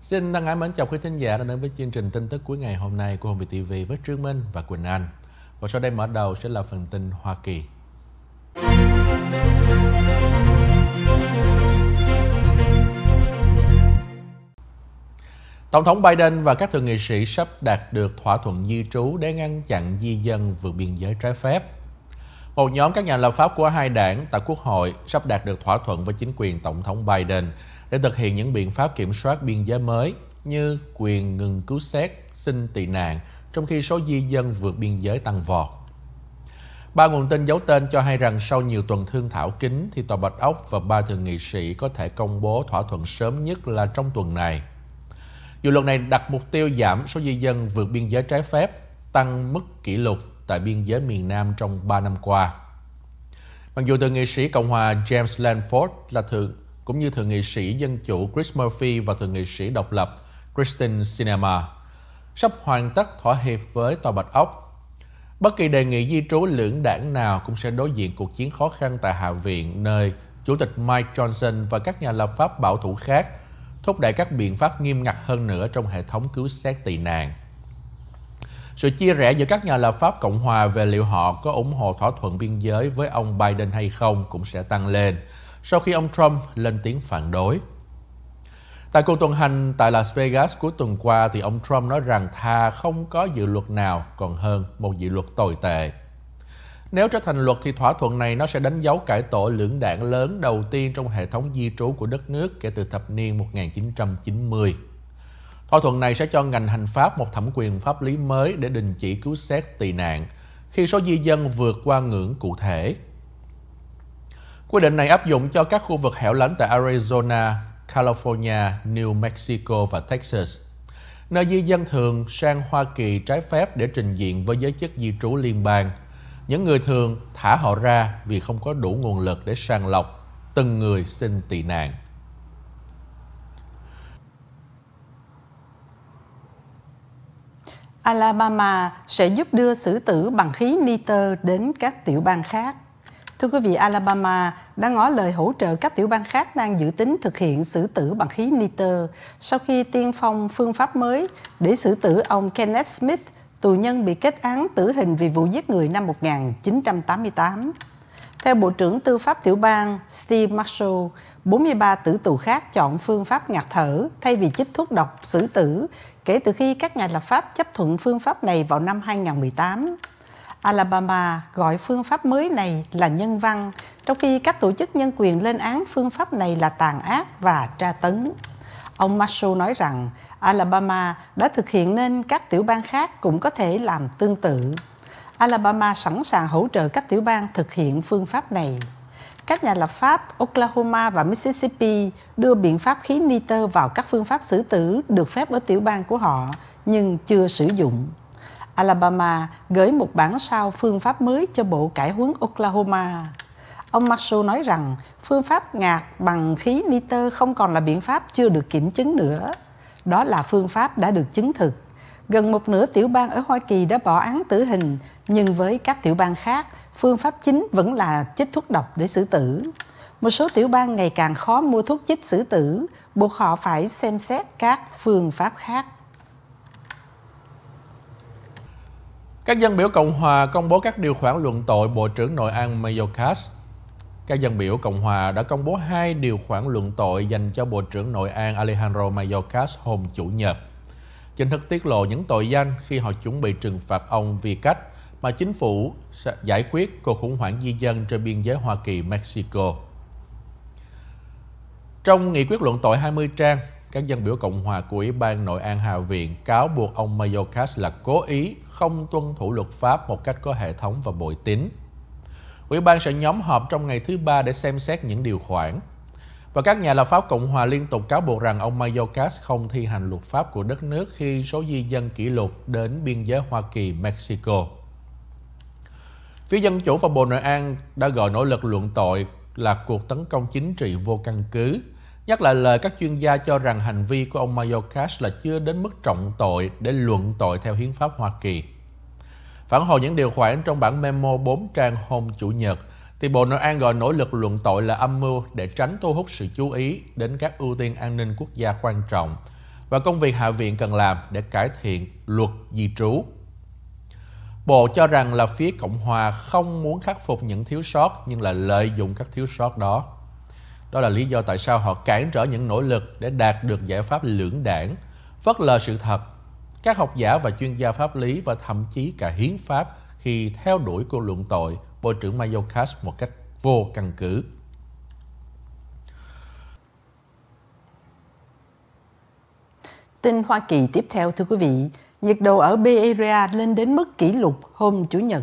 Xin đăng ái mến chào quý thính giả đã đến với chương trình tin tức cuối ngày hôm nay của Hồng Việt TV với Trương Minh và Quỳnh Anh. Và sau đây mở đầu sẽ là phần tin Hoa Kỳ. Tổng thống Biden và các thượng nghị sĩ sắp đạt được thỏa thuận di trú để ngăn chặn di dân vượt biên giới trái phép một nhóm các nhà lập pháp của hai đảng tại Quốc hội sắp đạt được thỏa thuận với chính quyền Tổng thống Biden để thực hiện những biện pháp kiểm soát biên giới mới như quyền ngừng cứu xét, xin tị nạn, trong khi số di dân vượt biên giới tăng vọt. Ba nguồn tin giấu tên cho hay rằng sau nhiều tuần thương thảo kín thì Tòa Bạch Ốc và ba thượng nghị sĩ có thể công bố thỏa thuận sớm nhất là trong tuần này. Dù luật này đặt mục tiêu giảm số di dân vượt biên giới trái phép, tăng mức kỷ lục tại biên giới miền Nam trong 3 năm qua. Mặc dù thượng nghị sĩ Cộng hòa James Lanford là thượng cũng như thượng nghị sĩ dân chủ Chris Murphy và thượng nghị sĩ độc lập Kristen Sinema sắp hoàn tất thỏa hiệp với tòa Bạch Ốc. Bất kỳ đề nghị di trú lưỡng đảng nào cũng sẽ đối diện cuộc chiến khó khăn tại Hạ viện nơi Chủ tịch Mike Johnson và các nhà lập pháp bảo thủ khác thúc đẩy các biện pháp nghiêm ngặt hơn nữa trong hệ thống cứu xét tị nạn. Sự chia rẽ giữa các nhà lập pháp Cộng hòa về liệu họ có ủng hộ thỏa thuận biên giới với ông Biden hay không cũng sẽ tăng lên sau khi ông Trump lên tiếng phản đối. Tại cuộc tuần hành tại Las Vegas cuối tuần qua thì ông Trump nói rằng tha không có dự luật nào còn hơn một dự luật tồi tệ. Nếu trở thành luật thì thỏa thuận này nó sẽ đánh dấu cải tổ lưỡng đảng lớn đầu tiên trong hệ thống di trú của đất nước kể từ thập niên 1990. Thỏa thuận này sẽ cho ngành hành pháp một thẩm quyền pháp lý mới để đình chỉ cứu xét tị nạn khi số di dân vượt qua ngưỡng cụ thể. Quy định này áp dụng cho các khu vực hẻo lánh tại Arizona, California, New Mexico và Texas, nơi di dân thường sang Hoa Kỳ trái phép để trình diện với giới chức di trú liên bang. Những người thường thả họ ra vì không có đủ nguồn lực để sàng lọc từng người xin tị nạn. Alabama sẽ giúp đưa xử tử bằng khí nitơ đến các tiểu bang khác. Thưa quý vị, Alabama đã ngỏ lời hỗ trợ các tiểu bang khác đang dự tính thực hiện xử tử bằng khí nitơ sau khi tiên phong phương pháp mới để xử tử ông Kenneth Smith, tù nhân bị kết án tử hình vì vụ giết người năm 1988. Theo Bộ trưởng Tư pháp tiểu bang Steve Marshall, 43 tử tù khác chọn phương pháp ngạt thở thay vì chích thuốc độc xử tử kể từ khi các nhà lập pháp chấp thuận phương pháp này vào năm 2018. Alabama gọi phương pháp mới này là nhân văn, trong khi các tổ chức nhân quyền lên án phương pháp này là tàn ác và tra tấn. Ông Marshall nói rằng Alabama đã thực hiện nên các tiểu bang khác cũng có thể làm tương tự. Alabama sẵn sàng hỗ trợ các tiểu bang thực hiện phương pháp này. Các nhà lập pháp Oklahoma và Mississippi đưa biện pháp khí nitơ vào các phương pháp xử tử được phép ở tiểu bang của họ nhưng chưa sử dụng. Alabama gửi một bản sao phương pháp mới cho Bộ Cải huấn Oklahoma. Ông Marshall nói rằng phương pháp ngạt bằng khí nitơ không còn là biện pháp chưa được kiểm chứng nữa. Đó là phương pháp đã được chứng thực Gần một nửa tiểu bang ở Hoa Kỳ đã bỏ án tử hình, nhưng với các tiểu bang khác, phương pháp chính vẫn là chích thuốc độc để xử tử. Một số tiểu bang ngày càng khó mua thuốc chích xử tử, buộc họ phải xem xét các phương pháp khác. Các dân biểu Cộng hòa công bố các điều khoản luận tội Bộ trưởng Nội an Mayorkas. Các dân biểu Cộng hòa đã công bố hai điều khoản luận tội dành cho Bộ trưởng Nội an Alejandro Mayorkas hôm Chủ nhật chính thức tiết lộ những tội danh khi họ chuẩn bị trừng phạt ông vì cách mà chính phủ sẽ giải quyết cuộc khủng hoảng di dân trên biên giới Hoa Kỳ-Mexico. Trong nghị quyết luận tội 20 trang, các dân biểu Cộng hòa của Ủy ban Nội an Hạ viện cáo buộc ông Mayorkas là cố ý không tuân thủ luật pháp một cách có hệ thống và bội tín. Ủy ban sẽ nhóm họp trong ngày thứ ba để xem xét những điều khoản và các nhà lập pháp Cộng hòa liên tục cáo buộc rằng ông Mayorkas không thi hành luật pháp của đất nước khi số di dân kỷ lục đến biên giới Hoa Kỳ-Mexico. Phía Dân Chủ và Bộ Nội an đã gọi nỗ lực luận tội là cuộc tấn công chính trị vô căn cứ, Nhắc lại lời các chuyên gia cho rằng hành vi của ông Mayorkas là chưa đến mức trọng tội để luận tội theo hiến pháp Hoa Kỳ. Phản hồi những điều khoản trong bản memo 4 trang hôm Chủ nhật, thì Bộ Nội an gọi nỗ lực luận tội là âm mưu để tránh thu hút sự chú ý đến các ưu tiên an ninh quốc gia quan trọng và công việc Hạ viện cần làm để cải thiện luật di trú. Bộ cho rằng là phía Cộng hòa không muốn khắc phục những thiếu sót nhưng là lợi dụng các thiếu sót đó. Đó là lý do tại sao họ cản trở những nỗ lực để đạt được giải pháp lưỡng đảng, phớt lờ sự thật. Các học giả và chuyên gia pháp lý và thậm chí cả hiến pháp khi theo đuổi cuộc luận tội Bộ trưởng Mayorkas một cách vô căn cứ. Tin Hoa Kỳ tiếp theo thưa quý vị, nhiệt độ ở Bay Area lên đến mức kỷ lục hôm Chủ nhật.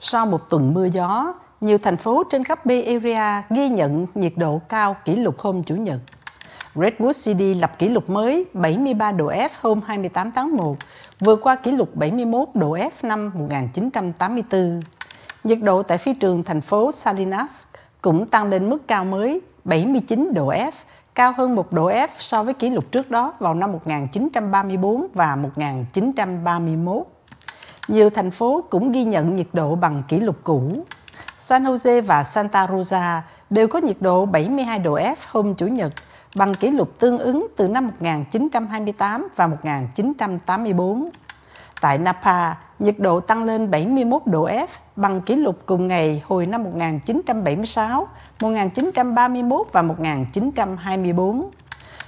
Sau một tuần mưa gió, nhiều thành phố trên khắp Bay Area ghi nhận nhiệt độ cao kỷ lục hôm Chủ nhật. Redwood City lập kỷ lục mới 73 độ F hôm 28 tháng 1, vượt qua kỷ lục 71 độ F năm 1984. Nhiệt độ tại phi trường thành phố Salinas cũng tăng lên mức cao mới 79 độ F, cao hơn 1 độ F so với kỷ lục trước đó vào năm 1934 và 1931. Nhiều thành phố cũng ghi nhận nhiệt độ bằng kỷ lục cũ. San Jose và Santa Rosa đều có nhiệt độ 72 độ F hôm Chủ nhật, bằng kỷ lục tương ứng từ năm 1928 và 1984. Tại Napa, nhiệt độ tăng lên 71 độ F bằng kỷ lục cùng ngày hồi năm 1976, 1931 và 1924.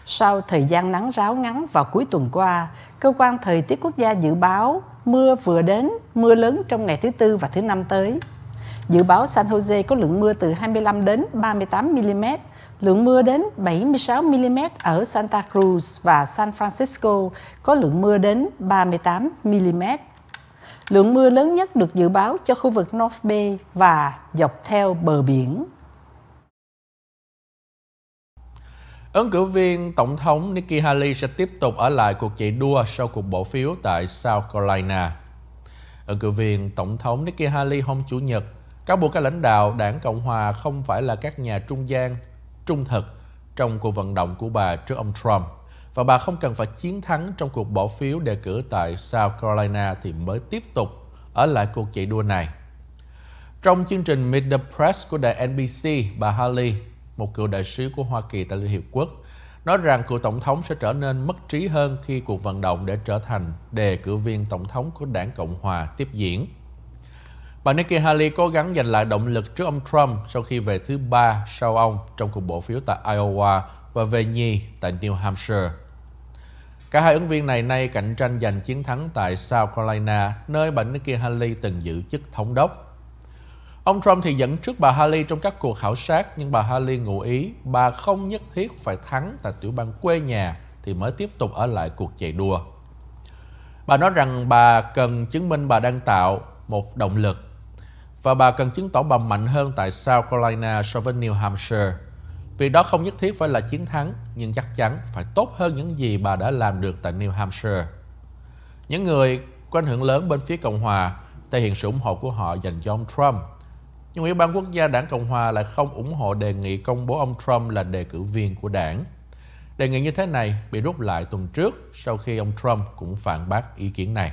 Sau thời gian nắng ráo ngắn vào cuối tuần qua, Cơ quan Thời tiết Quốc gia dự báo mưa vừa đến, mưa lớn trong ngày thứ Tư và thứ Năm tới. Dự báo San Jose có lượng mưa từ 25 đến 38 mm, lượng mưa đến 76 mm ở Santa Cruz và San Francisco có lượng mưa đến 38 mm. Lượng mưa lớn nhất được dự báo cho khu vực North Bay và dọc theo bờ biển. Ứng cử viên Tổng thống Nikki Haley sẽ tiếp tục ở lại cuộc chạy đua sau cuộc bỏ phiếu tại South Carolina. Ứng cử viên Tổng thống Nikki Haley hôm Chủ nhật cáo buộc các lãnh đạo đảng Cộng Hòa không phải là các nhà trung gian, trung thực trong cuộc vận động của bà trước ông Trump và bà không cần phải chiến thắng trong cuộc bỏ phiếu đề cử tại South Carolina thì mới tiếp tục ở lại cuộc chạy đua này. Trong chương trình Meet the Press của đài NBC, bà Haley, một cựu đại sứ của Hoa Kỳ tại Liên Hiệp Quốc, nói rằng cựu tổng thống sẽ trở nên mất trí hơn khi cuộc vận động để trở thành đề cử viên tổng thống của đảng Cộng Hòa tiếp diễn. Bà Nikki Haley cố gắng giành lại động lực trước ông Trump sau khi về thứ ba sau ông trong cuộc bỏ phiếu tại Iowa và về nhì tại New Hampshire. Cả hai ứng viên này nay cạnh tranh giành chiến thắng tại South Carolina, nơi bà Nikki Haley từng giữ chức thống đốc. Ông Trump thì dẫn trước bà Haley trong các cuộc khảo sát, nhưng bà Haley ngụ ý bà không nhất thiết phải thắng tại tiểu bang quê nhà thì mới tiếp tục ở lại cuộc chạy đua. Bà nói rằng bà cần chứng minh bà đang tạo một động lực và bà cần chứng tỏ bà mạnh hơn tại South Carolina so với New Hampshire vì đó không nhất thiết phải là chiến thắng, nhưng chắc chắn phải tốt hơn những gì bà đã làm được tại New Hampshire. Những người có ảnh hưởng lớn bên phía Cộng Hòa thể hiện sự ủng hộ của họ dành cho ông Trump. Nhưng Ủy ban Quốc gia Đảng Cộng Hòa lại không ủng hộ đề nghị công bố ông Trump là đề cử viên của đảng. Đề nghị như thế này bị rút lại tuần trước sau khi ông Trump cũng phản bác ý kiến này.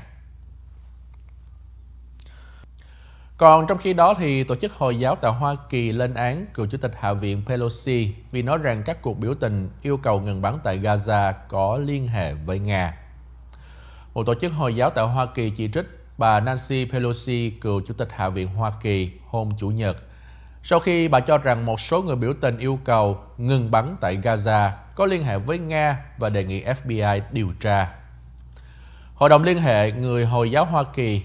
Còn trong khi đó thì tổ chức Hồi giáo tại Hoa Kỳ lên án cựu chủ tịch Hạ viện Pelosi vì nói rằng các cuộc biểu tình yêu cầu ngừng bắn tại Gaza có liên hệ với Nga. Một tổ chức Hồi giáo tại Hoa Kỳ chỉ trích bà Nancy Pelosi, cựu chủ tịch Hạ viện Hoa Kỳ hôm Chủ nhật, sau khi bà cho rằng một số người biểu tình yêu cầu ngừng bắn tại Gaza có liên hệ với Nga và đề nghị FBI điều tra. Hội đồng Liên hệ Người Hồi giáo Hoa Kỳ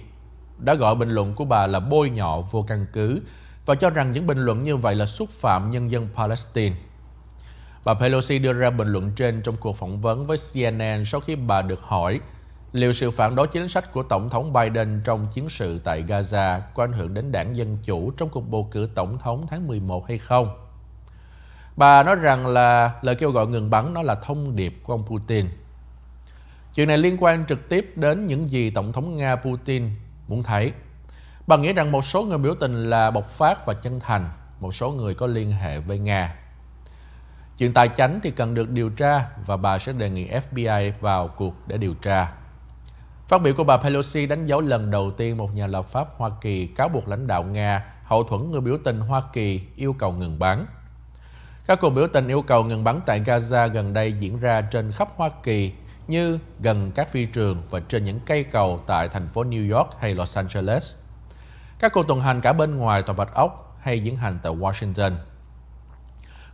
đã gọi bình luận của bà là bôi nhọ vô căn cứ và cho rằng những bình luận như vậy là xúc phạm nhân dân Palestine. Bà Pelosi đưa ra bình luận trên trong cuộc phỏng vấn với CNN sau khi bà được hỏi liệu sự phản đối chính sách của Tổng thống Biden trong chiến sự tại Gaza có ảnh hưởng đến đảng Dân Chủ trong cuộc bầu cử Tổng thống tháng 11 hay không. Bà nói rằng là lời kêu gọi ngừng bắn nó là thông điệp của ông Putin. Chuyện này liên quan trực tiếp đến những gì Tổng thống Nga Putin muốn thấy. Bà nghĩ rằng một số người biểu tình là bộc phát và chân thành, một số người có liên hệ với Nga. Chuyện tài chánh thì cần được điều tra và bà sẽ đề nghị FBI vào cuộc để điều tra. Phát biểu của bà Pelosi đánh dấu lần đầu tiên một nhà lập pháp Hoa Kỳ cáo buộc lãnh đạo Nga hậu thuẫn người biểu tình Hoa Kỳ yêu cầu ngừng bắn. Các cuộc biểu tình yêu cầu ngừng bắn tại Gaza gần đây diễn ra trên khắp Hoa Kỳ như gần các phi trường và trên những cây cầu tại thành phố New York hay Los Angeles. Các cuộc tuần hành cả bên ngoài Tòa Bạch Ốc hay diễn hành tại Washington.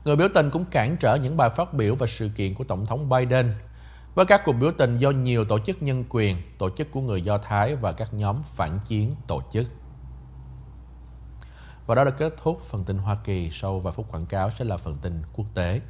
Người biểu tình cũng cản trở những bài phát biểu và sự kiện của Tổng thống Biden với các cuộc biểu tình do nhiều tổ chức nhân quyền, tổ chức của người Do Thái và các nhóm phản chiến tổ chức. Và đó là kết thúc phần tin Hoa Kỳ. Sau vài phút quảng cáo sẽ là phần tin quốc tế.